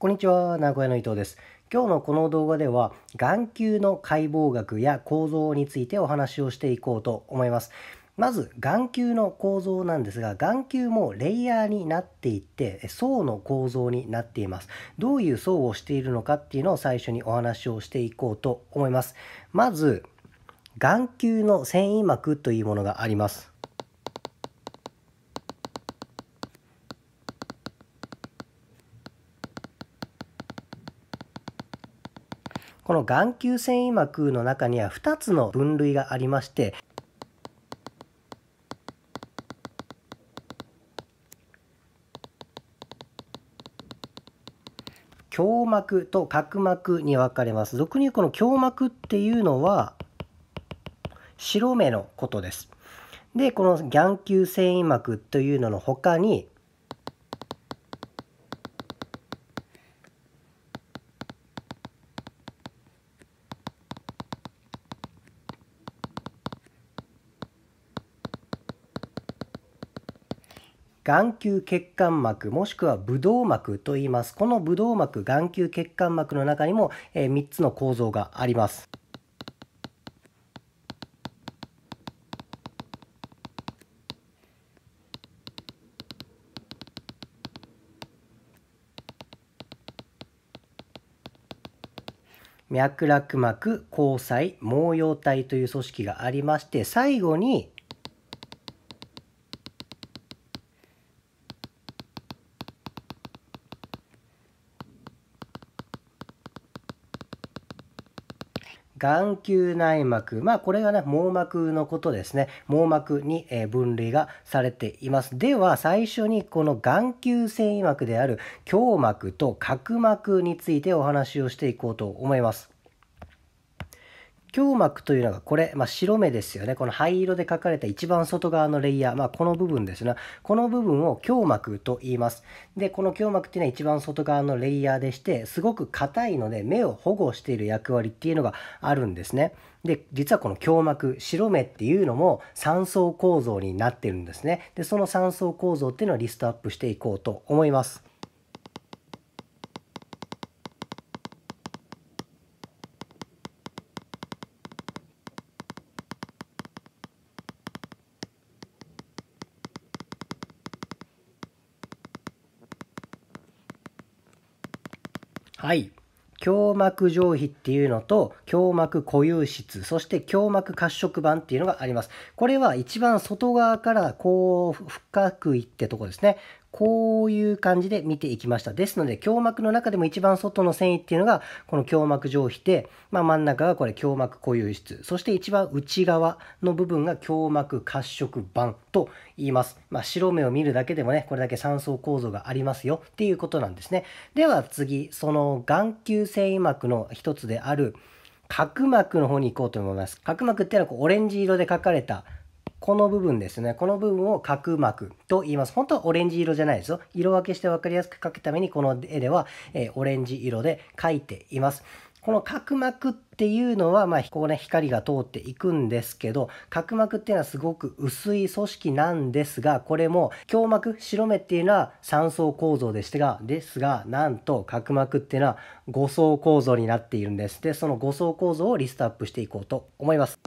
こんにちは、名古屋の伊藤です。今日のこの動画では、眼球の解剖学や構造についてお話をしていこうと思います。まず眼球の構造なんですが眼球もレイヤーになっていって層の構造になっていますどういう層をしているのかっていうのを最初にお話をしていこうと思いますまず眼球の繊維膜というものがありますこの眼球繊維膜の中には2つの分類がありまして胸膜と角膜に分かれます。俗に言うこの胸膜っていうのは白目のことです。で、この眼球繊維膜というのの他に眼球血管膜もしくはブドウ膜といいますこのブドウ膜眼球血管膜の中にも、えー、3つの構造があります脈絡膜、虹彩、毛様体という組織がありまして、最後に眼球内膜、まあ、これがね、網膜のことですね。網膜に分類がされています。では、最初にこの眼球繊維膜である胸膜と角膜についてお話をしていこうと思います。胸膜というのがこれ、まあ、白目ですよね。この灰色で書かれた一番外側のレイヤー、まあ、この部分ですね。この部分を胸膜と言います。で、この胸膜っていうのは一番外側のレイヤーでして、すごく硬いので目を保護している役割っていうのがあるんですね。で、実はこの胸膜、白目っていうのも三層構造になってるんですね。で、その三層構造っていうのをリストアップしていこうと思います。膜上皮っていうのと、胸膜固有質、そして胸膜褐色板っていうのがあります。これは一番外側からこう深くいってとこですね。こういう感じで見ていきました。ですので、胸膜の中でも一番外の繊維っていうのが、この胸膜上皮で、まあ、真ん中がこれ胸膜固有質、そして一番内側の部分が胸膜褐色板と言います。まあ、白目を見るだけでもね、これだけ三層構造がありますよっていうことなんですね。では次、その眼球繊維膜の一つである角膜の方に行こうと思います。角膜っていうのはこうオレンジ色で書かれたこの部分ですね。この部分を角膜と言います。本当はオレンジ色じゃないですよ。色分けして分かりやすく描くために、この絵では、えー、オレンジ色で描いています。この角膜っていうのは、まあ、ここね、光が通っていくんですけど、角膜っていうのはすごく薄い組織なんですが、これも、胸膜、白目っていうのは3層構造でしたが、ですが、なんと角膜っていうのは5層構造になっているんです。で、その5層構造をリストアップしていこうと思います。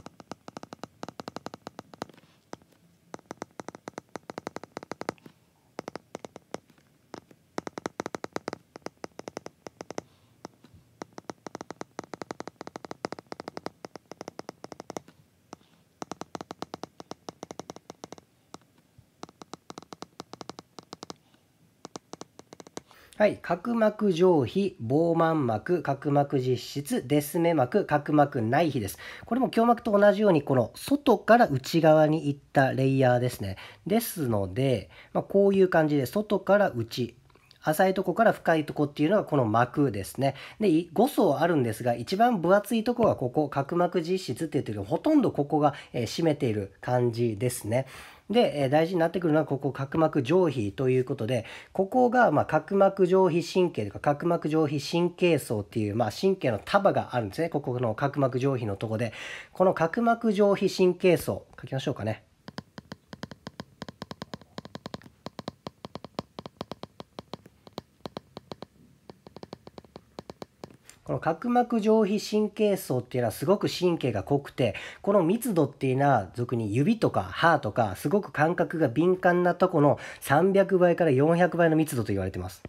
はい、角膜上皮、膨満膜、角膜実質、デスメ膜、角膜内皮です。これも胸膜と同じように、この外から内側に行ったレイヤーですね。ですので、まあ、こういう感じで、外から内、浅いとこから深いとこっていうのがこの膜ですね。で、5層あるんですが、一番分厚いとこがここ、角膜実質って言ってるけど、ほとんどここが、えー、占めている感じですね。で、え大事になってくるのはここ角膜上皮ということでここが、ま角膜上皮神経とか角膜上皮神経層っていう、まあ、神経の束があるんですねここの角膜上皮のとこでこの角膜上皮神経層書きましょうかねこの角膜上皮神経層っていうのはすごく神経が濃くてこの密度っていうのは俗に指とか歯とかすごく感覚が敏感なとこの300倍から400倍の密度と言われてます。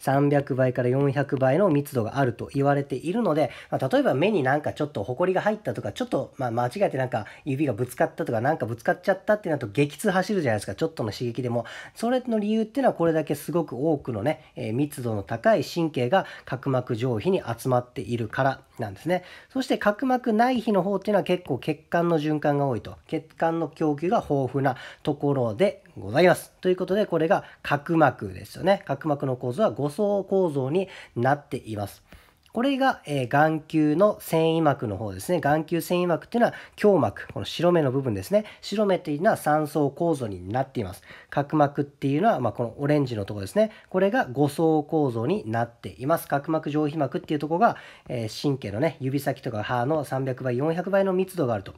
300倍から400倍の密度があると言われているので、まあ、例えば目になんかちょっとホコリが入ったとか、ちょっと、まあ、間違えてなんか指がぶつかったとか、なんかぶつかっちゃったってなると激痛走るじゃないですか、ちょっとの刺激でも。それの理由っていうのはこれだけすごく多くのね、えー、密度の高い神経が角膜上皮に集まっているからなんですね。そして角膜内皮の方っていうのは結構血管の循環が多いと、血管の供給が豊富なところでございます。ということで、これが角膜ですよね。角膜の構造は5層構造になっています。これが、えー、眼球の繊維膜の方ですね。眼球繊維膜っていうのは胸膜、この白目の部分ですね。白目っていうのは3層構造になっています。角膜っていうのは、まあ、このオレンジのとこですね。これが5層構造になっています。角膜上皮膜っていうとこが、えー、神経のね、指先とか歯の300倍、400倍の密度があると。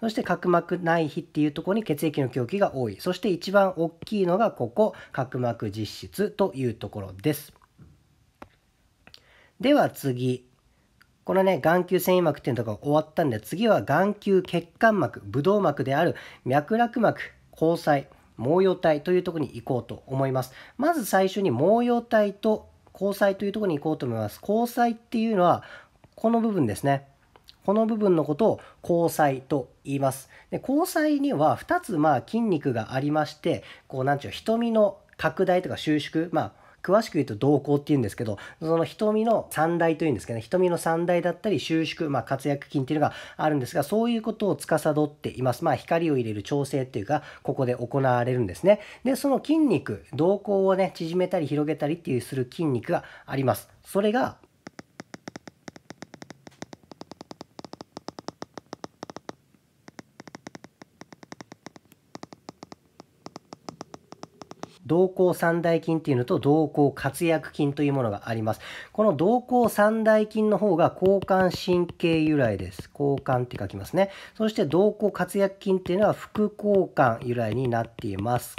そして角膜内皮っていうとこに血液の供給が多い。そして一番大きいのがここ、角膜実質というところです。では次。このね、眼球繊維膜っていうのが終わったんで、次は眼球血管膜、ブドウ膜である脈絡膜、虹彩、毛様体というところに行こうと思います。まず最初に毛様体と交際というところに行こうと思います。交際っていうのは、この部分ですね。この部分のことを交際と言います。で交際には2つまあ筋肉がありまして、こうなんちゅう、瞳の拡大とか収縮、まあ詳しく言うと瞳孔っていうんですけど、その瞳の三大というんですけどね、瞳の三大だったり収縮、まあ、活躍筋っていうのがあるんですが、そういうことを司っています。まあ、光を入れる調整っていうか、ここで行われるんですね。で、その筋肉、瞳孔をね、縮めたり広げたりっていうする筋肉があります。それが動向三大筋っていうのと動向活躍筋というものがあります。この動向三大筋の方が交感神経由来です。交換って書きますね。そして動向活躍筋っていうのは副交換由来になっています。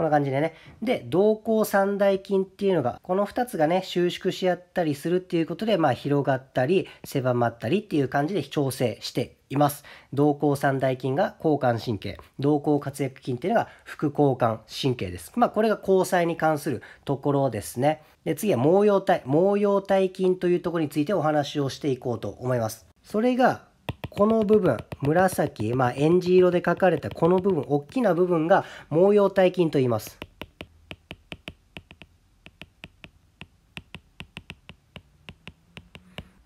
こんな感じでね。で、動向三大筋っていうのが、この2つがね、収縮し合ったりするっていうことで、まあ、広がったり、狭まったりっていう感じで調整しています。動向三大筋が交感神経、動向活躍筋っていうのが副交感神経です。まあ、これが交際に関するところですね。で、次は毛様体、毛様体筋というところについてお話をしていこうと思います。それがこの部分紫、まあ、えんじ色で書かれたこの部分大きな部分が毛様体筋と言います。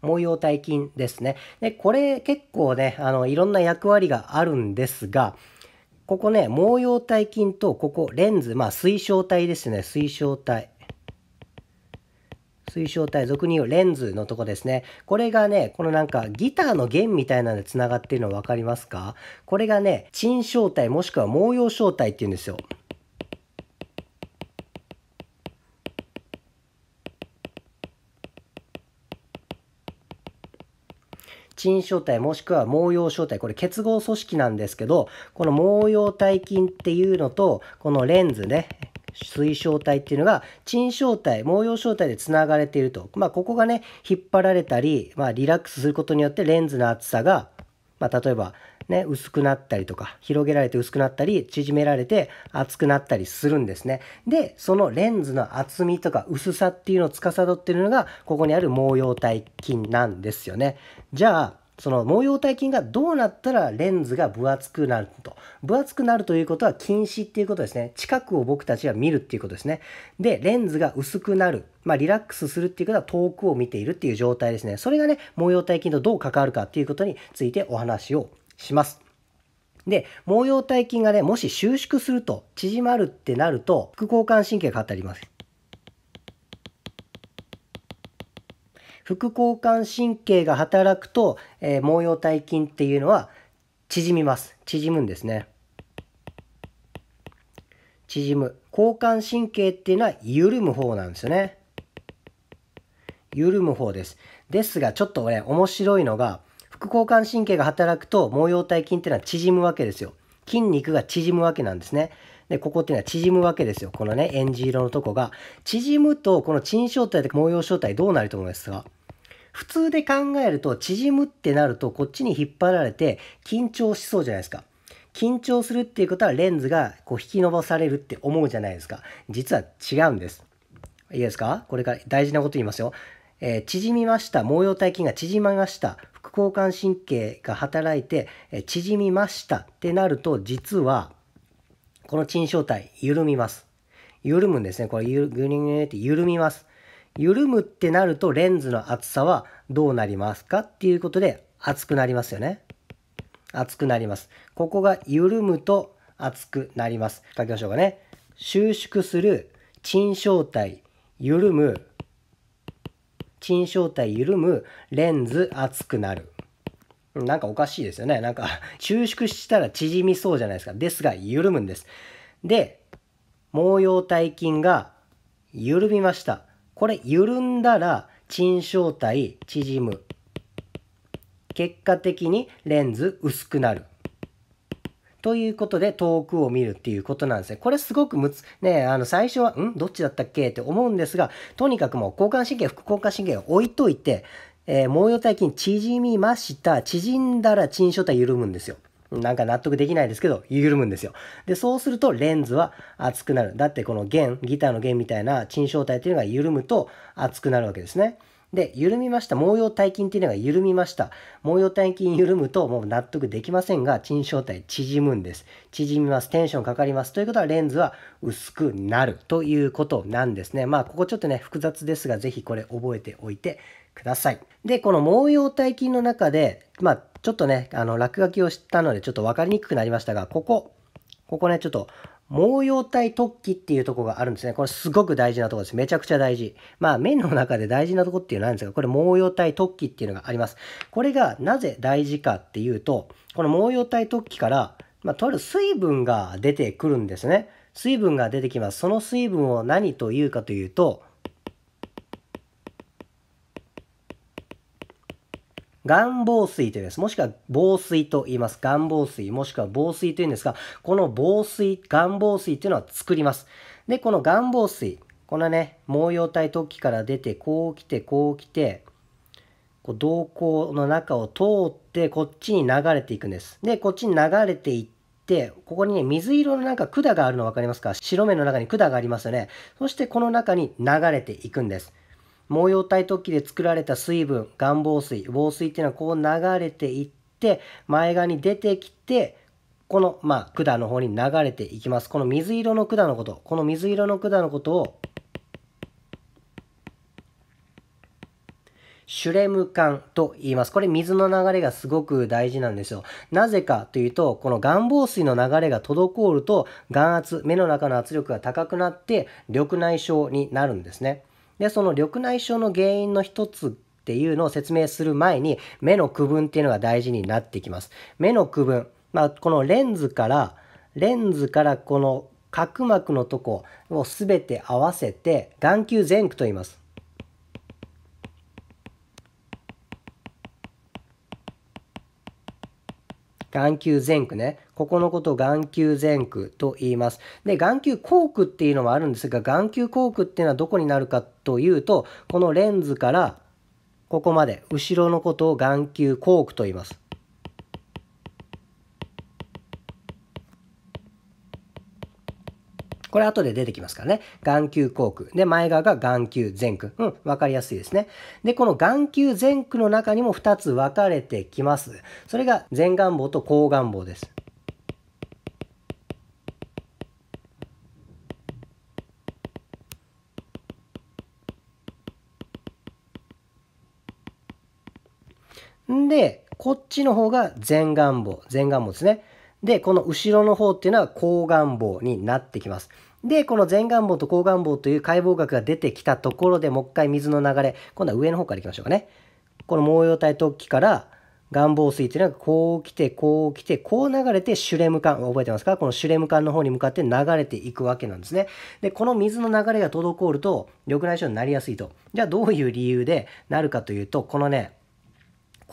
毛様体筋ですね。で、これ結構ね、あの、いろんな役割があるんですが、ここね、毛様体筋と、ここ、レンズ、まあ、水晶体ですね、水晶体。水晶体、俗に言うレンズのとこですね。これがね、このなんかギターの弦みたいなので繋がってるの分かりますかこれがね、沈晶体もしくは毛様晶体っていうんですよ。沈小体もしくは毛様小体これ結合組織なんですけどこの毛様体筋っていうのとこのレンズね水晶体っていうのが鎮晶体毛様晶体でつながれていると、まあ、ここがね引っ張られたり、まあ、リラックスすることによってレンズの厚さが、まあ、例えば、ね、薄くなったりとか広げられて薄くなったり縮められて厚くなったりするんですねでそのレンズの厚みとか薄さっていうのを司っているのがここにある毛様体筋なんですよねじゃあその毛様体筋がどうなったらレンズが分厚くなると。分厚くなるということは近視っていうことですね。近くを僕たちは見るっていうことですね。で、レンズが薄くなる。まあ、リラックスするっていうことは遠くを見ているっていう状態ですね。それがね、毛様体筋とどう関わるかっていうことについてお話をします。で、毛様体筋がね、もし収縮すると、縮まるってなると、副交感神経が変わってあります。副交感神経が働くと、えー、毛様体筋っていうのは縮みます。縮むんですね。縮む。交感神経っていうのは緩む方なんですよね。緩む方です。ですが、ちょっとね、面白いのが、副交感神経が働くと毛様体筋っていうのは縮むわけですよ。筋肉が縮むわけなんですね。で、ここっていうのは縮むわけですよ。このね、えんじ色のとこが。縮むと、この沈小体と模様小体どうなると思いますか普通で考えると、縮むってなると、こっちに引っ張られて緊張しそうじゃないですか。緊張するっていうことはレンズがこう引き伸ばされるって思うじゃないですか。実は違うんです。いいですかこれから大事なこと言いますよ。えー、縮みました。毛様体筋が縮まりました。副交感神経が働いて、えー、縮みましたってなると、実はこの沈小体、緩みます。緩むんですね。これ、ゆぐにぐにって緩みます。緩むってなると、レンズの厚さはどうなりますかっていうことで、厚くなりますよね。厚くなります。ここが緩むと厚くなります。書きましょうかね。収縮する、沈小体、緩む、沈小体緩む、レンズ厚くなる。なんかおかしいですよね。なんか 収縮したら縮みそうじゃないですか。ですが、緩むんです。で、毛様体筋が緩みました。これ、緩んだら、沈小体縮む。結果的にレンズ薄くなる。ということで遠くを見るっていうことなんですね。これすごくむつ、ね、あの最初は、んどっちだったっけって思うんですが、とにかくもう交感神経、副交感神経を置いといて、えー、毛様体筋縮みました。縮んだら沈小体緩むんですよ。なんか納得できないですけど、緩むんですよ。で、そうするとレンズは熱くなる。だってこの弦、ギターの弦みたいな沈小体っていうのが緩むと熱くなるわけですね。で、緩みました。毛様体筋っていうのが緩みました。毛様体筋緩むともう納得できませんが、沈小体縮むんです。縮みます。テンションかかります。ということはレンズは薄くなるということなんですね。まあ、ここちょっとね、複雑ですが、是非これ覚えておいてください。で、この毛様体筋の中で、まあ、ちょっとね、あの、落書きをしたので、ちょっと分かりにくくなりましたが、ここ、ここね、ちょっと毛様体突起っていうとこがあるんですね。これすごく大事なとこです。めちゃくちゃ大事。まあ、面の中で大事なとこっていうのはんですが、これ毛様体突起っていうのがあります。これがなぜ大事かっていうと、この毛様体突起から、まあ、とある水分が出てくるんですね。水分が出てきます。その水分を何というかというと、岩防水というんです。もしくは防水と言います。岩防水、もしくは防水というんですが、この防水、岩防水というのは作ります。で、この岩防水、このね、毛様体突起から出て、こう来て、こう来て、こう瞳孔の中を通って、こっちに流れていくんです。で、こっちに流れていって、ここにね、水色のなんか管があるの分かりますか白目の中に管がありますよね。そしてこの中に流れていくんです。毛様体突起で作られた水分岩防水防水っていうのはこう流れていって前側に出てきてこの、まあ、管の方に流れていきますこの水色の管のことこの水色の管のことをシュレム管と言います。これ水の流れがすごく大事なんですよ。なぜかというと、この岩防水の流れが滞ると、眼圧、目の中の圧力が高くなって、緑内障になるんですね。でその緑内障の原因の一つっていうのを説明する前に目の区分っていうのが大事になってきます。目の区分、まあ、このレンズからレンズからこの角膜のとこを全て合わせて眼球前駆と言います。眼球前区ね。ここのことを眼球前駆と言います。で、眼球後区っていうのもあるんですが、眼球後区っていうのはどこになるかというと、このレンズからここまで、後ろのことを眼球後区と言います。これ後で出てきますからね。眼球後空で、前側が眼球前区。うん、わかりやすいですね。で、この眼球前区の中にも2つ分かれてきます。それが前眼棒と後眼棒です。で、こっちの方が前願望、前願望ですね。で、この後ろの方っていうのは抗願棒になってきます。で、この前願棒と抗願棒という解剖学が出てきたところでもう一回水の流れ、今度は上の方からいきましょうかね。この毛様体突起から願望水っていうのがこう来て、こう来て、こう流れてシュレム管、覚えてますかこのシュレム管の方に向かって流れていくわけなんですね。で、この水の流れが滞ると、緑内障になりやすいと。じゃあどういう理由でなるかというと、このね、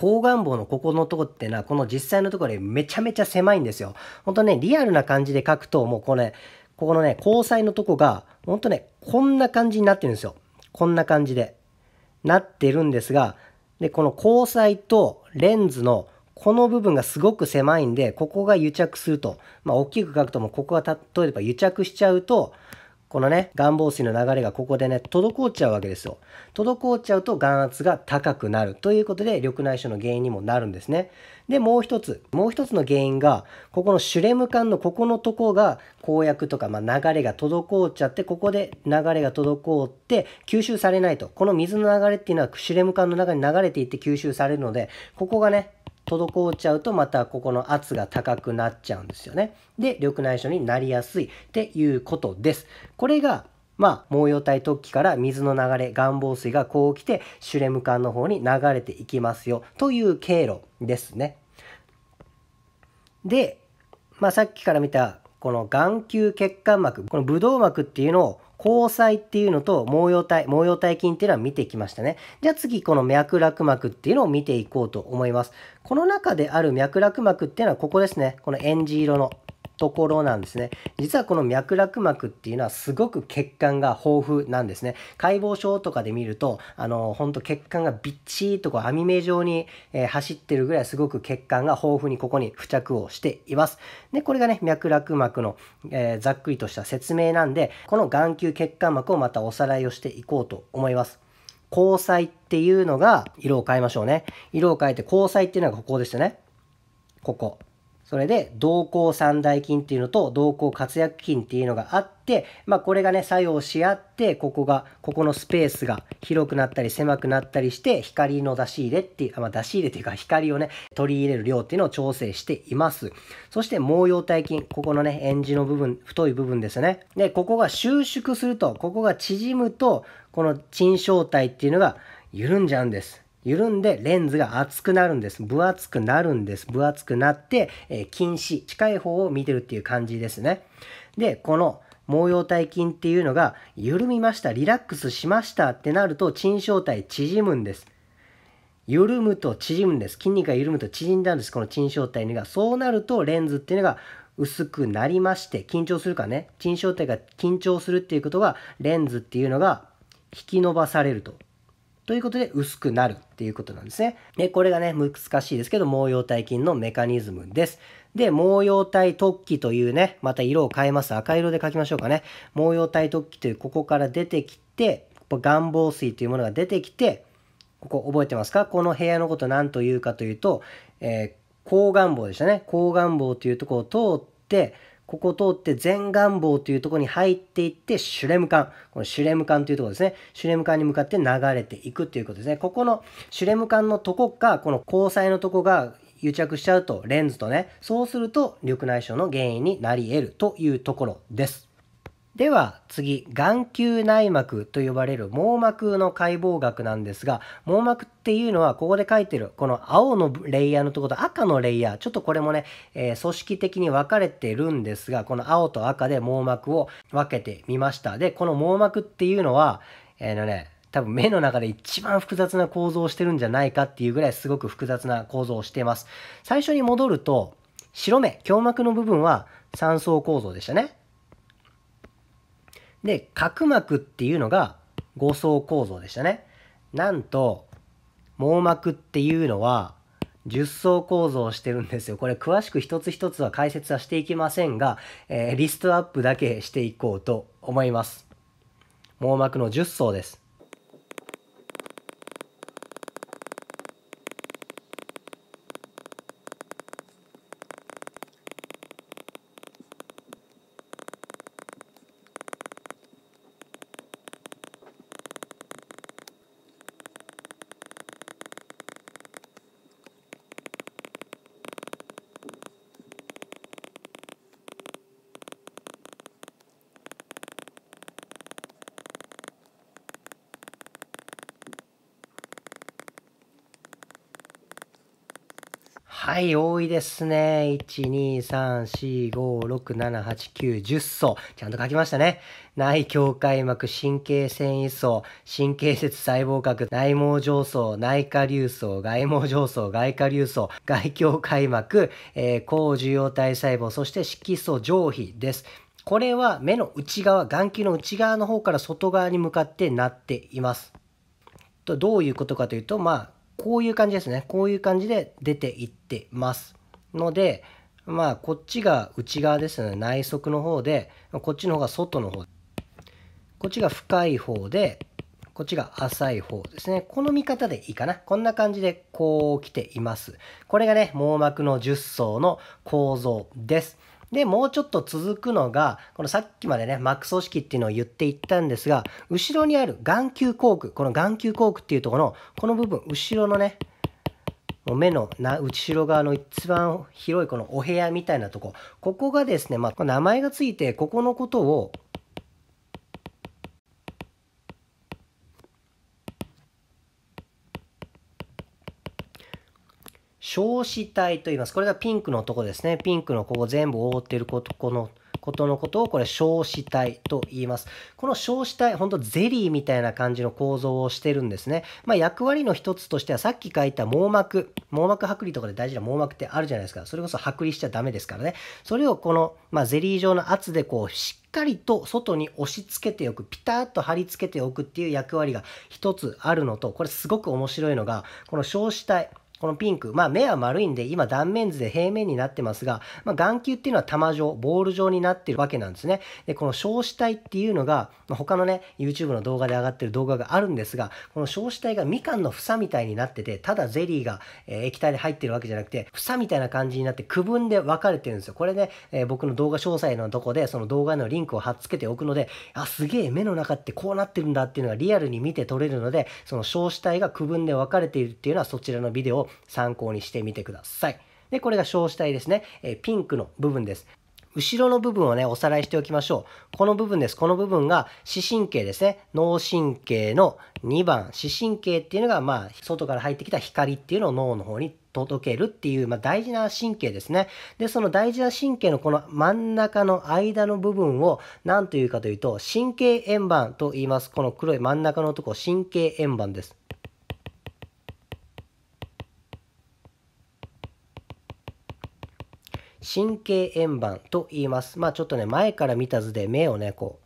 方願望のここのとこってのは、この実際のところでめちゃめちゃ狭いんですよ。ほんとね、リアルな感じで書くと、もうこれ、ここのね、交際のとこが、ほんとね、こんな感じになってるんですよ。こんな感じで。なってるんですが、で、この交際とレンズのこの部分がすごく狭いんで、ここが癒着すると。まあ、大きく書くとも、ここが例えば癒着しちゃうと、このね、願望水の流れがここでね、滞っちゃうわけですよ。滞っちゃうと眼圧が高くなるということで、緑内障の原因にもなるんですね。で、もう一つ、もう一つの原因が、ここのシュレム管のここのとこが、公約とか、まあ、流れが滞っちゃって、ここで流れが滞って、吸収されないと。この水の流れっていうのは、シュレム管の中に流れていって吸収されるので、ここがね、滞っちゃうとまたここの圧が高くなっちゃうんですよね。で緑内障になりやすいっていうことです。これがまあ、毛様体突起から水の流れ、岩望水がこう来て、シュレム管の方に流れていきますよ、という経路ですね。で、まあ、さっきから見た、この眼球血管膜、このブドウ膜っていうのを交際っていうのと毛様体、毛様体筋っていうのは見てきましたね。じゃあ次、この脈絡膜っていうのを見ていこうと思います。この中である脈絡膜っていうのはここですね。このえんじ色のところなんですね。実はこの脈絡膜っていうのはすごく血管が豊富なんですね。解剖症とかで見ると、あの、ほんと血管がびっちーとこう網目状に、えー、走ってるぐらいすごく血管が豊富にここに付着をしています。で、これがね、脈絡膜の、えー、ざっくりとした説明なんで、この眼球血管膜をまたおさらいをしていこうと思います。交際っていうのが色を変えましょうね。色を変えて交際っていうのがここでしたね。ここ。それで動向三大筋っていうのと動向活躍筋っていうのがあって、まあ、これがね作用し合ってここがここのスペースが広くなったり狭くなったりして光の出し入れっていう、まあ、出し入れというか光をね取り入れる量っていうのを調整していますそして毛様体筋ここのね円字の部分太い部分ですねでここが収縮するとここが縮むとこの沈小体っていうのが緩んじゃうんです緩んでレンズが厚くなるんです。分厚くなるんです。分厚くなって、えー、近視、近い方を見てるっていう感じですね。で、この毛様体筋っていうのが緩みました、リラックスしましたってなると、沈小体縮むんです。緩むと縮むんです。筋肉が緩むと縮んだんです。この沈小体が。そうなると、レンズっていうのが薄くなりまして、緊張するかね、珍小体が緊張するっていうことが、レンズっていうのが引き伸ばされると。ということで薄くなるっていうことなんですね。で、これがね、難しいですけど、毛様体筋のメカニズムです。で、毛様体突起というね、また色を変えます。赤色で書きましょうかね。毛様体突起という、ここから出てきて、願望水というものが出てきて、ここ覚えてますかこの部屋のこと何というかというと、えー、高願望でしたね。抗願望というとこを通って、ここを通って全願望というところに入っていって、シュレム管、このシュレム管というところですね。シュレム管に向かって流れていくということですね。ここのシュレム管のとこか、この交際のとこが癒着しちゃうと、レンズとね、そうすると緑内障の原因になり得るというところです。では次眼球内膜と呼ばれる網膜の解剖学なんですが網膜っていうのはここで書いてるこの青のレイヤーのとこと赤のレイヤーちょっとこれもね、えー、組織的に分かれてるんですがこの青と赤で網膜を分けてみましたでこの網膜っていうのはえー、のね多分目の中で一番複雑な構造をしてるんじゃないかっていうぐらいすごく複雑な構造をしています最初に戻ると白目胸膜の部分は3層構造でしたねで、角膜っていうのが5層構造でしたね。なんと、網膜っていうのは10層構造をしてるんですよ。これ詳しく一つ一つは解説はしていきませんが、えー、リストアップだけしていこうと思います。網膜の10層です。ですね。1,2,3,4,5,6,7,8,9,10層。ちゃんと書きましたね。内境界膜、神経繊維層、神経節細胞核、内網上層、内下流層、外網上層、外下流層、外境界膜、えー、高受容体細胞、そして色素上皮です。これは目の内側、眼球の内側の方から外側に向かってなっています。とどういうことかというと、まあ、こういう感じですね。こういう感じで出ていってます。のでまあこっちが内側ですね内側の方でこっちの方が外の方こっちが深い方でこっちが浅い方ですね。この見方でいいかな。こんな感じでこう来ています。これがね、網膜の10層の構造です。で、もうちょっと続くのが、このさっきまでね、膜組織っていうのを言っていったんですが、後ろにある眼球口腔、この眼球口腔っていうところの、この部分、後ろのね、目のな後ろ側の一番広いこのお部屋みたいなとこここがですね、まあ、名前がついてここのことを小子体と言います。これがピンクのとこですね。ピンクのここ全部覆っているここのことのことをこれ小子体と言います。この小子体、ほんとゼリーみたいな感じの構造をしてるんですね。まあ、役割の一つとしてはさっき書いた網膜、網膜剥離とかで大事な網膜ってあるじゃないですか。それこそ剥離しちゃダメですからね。それをこの、まあ、ゼリー状の圧でこうしっかりと外に押し付けておく、ピタッと貼り付けておくっていう役割が一つあるのと、これすごく面白いのが、この小子体、このピンク、まあ目は丸いんで、今断面図で平面になってますが、まあ、眼球っていうのは玉状、ボール状になってるわけなんですね。で、この小子体っていうのが、まあ、他のね、YouTube の動画で上がってる動画があるんですが、この小子体がみかんの房みたいになってて、ただゼリーが、液体で入ってるわけじゃなくて、房みたいな感じになって区分で分かれてるんですよ。これね、えー、僕の動画詳細のとこで、その動画のリンクを貼っつけておくので、あ、すげえ目の中ってこうなってるんだっていうのがリアルに見て取れるので、その小子体が区分で分かれているっていうのはそちらのビデオを参考にしてみてください。で、これが小子体ですね。えピンクの部分です。後ろの部分をね、おさらいしておきましょう。この部分です。この部分が視神経ですね。脳神経の2番、視神経っていうのが、まあ、外から入ってきた光っていうのを脳の方に届けるっていう、まあ、大事な神経ですね。で、その大事な神経のこの真ん中の間の部分を何というかというと、神経円盤と言います。この黒い真ん中のとこ、神経円盤です。神経円盤と言います。まあちょっとね、前から見た図で目をね、こ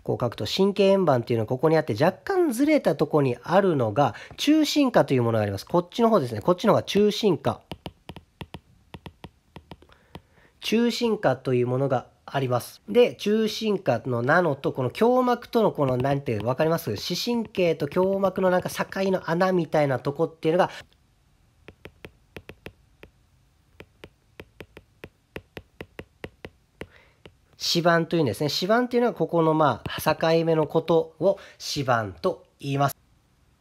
う、こう書くと神経円盤っていうのはここにあって若干ずれたとこにあるのが中心化というものがあります。こっちの方ですね。こっちの方が中心化。中心化というものがあります。で、中心下のなのと、この胸膜とのこの、なんて分かります視神経と胸膜のなんか境の穴みたいなとこっていうのが、指板というんですね。四番というのはここのまあ境目のことを指板と言います。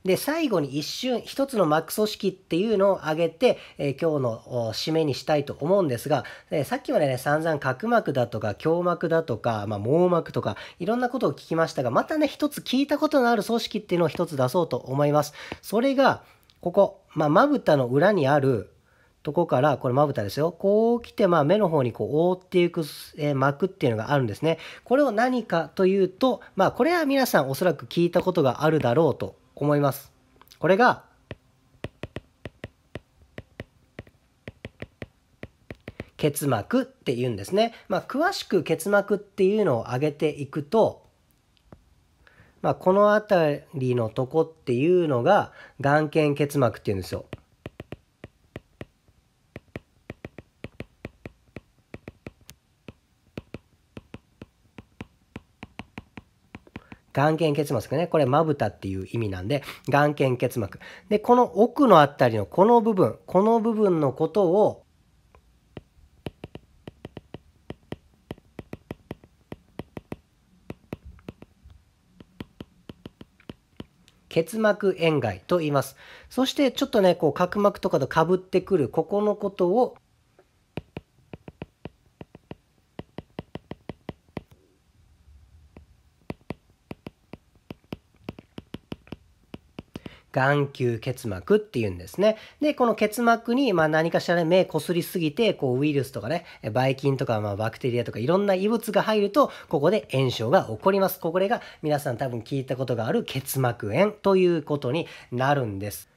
で、最後に一瞬、一つの膜組織っていうのを挙げて、えー、今日の締めにしたいと思うんですが、えさっきまでね、散々角膜だとか、胸膜だとか、まあ、網膜とか、いろんなことを聞きましたが、またね、一つ聞いたことのある組織っていうのを一つ出そうと思います。それが、ここ、まあ、まぶたの裏にある、とこから、これまぶたですよ。こう来て、まあ目の方にこう覆っていく、えー、膜っていうのがあるんですね。これを何かというと、まあこれは皆さんおそらく聞いたことがあるだろうと思います。これが、結膜って言うんですね。まあ、詳しく結膜っていうのを上げていくと、まあ、この辺りのとこっていうのが眼瞼結膜っていうんですよ。眼瞼結膜ね。これ、まぶたっていう意味なんで、眼瞼結膜。で、この奥のあたりのこの部分、この部分のことを、結膜円蓋と言います。そしてちょっとね、こう角膜とかとかぶってくるここのことを眼球結膜っていうんですね。で、この結膜に、まあ、何かしらね、目こすりすぎて、こうウイルスとかね、ばい菌とか、まあ、バクテリアとかいろんな異物が入ると、ここで炎症が起こります。これが皆さん多分聞いたことがある結膜炎ということになるんです。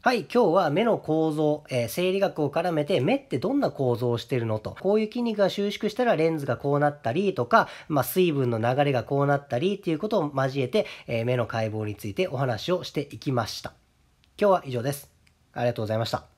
はい、今日は目の構造、えー、生理学を絡めて目ってどんな構造をしてるのと、こういう筋肉が収縮したらレンズがこうなったりとか、まあ、水分の流れがこうなったりっていうことを交えて、えー、目の解剖についてお話をしていきました。今日は以上です。ありがとうございました。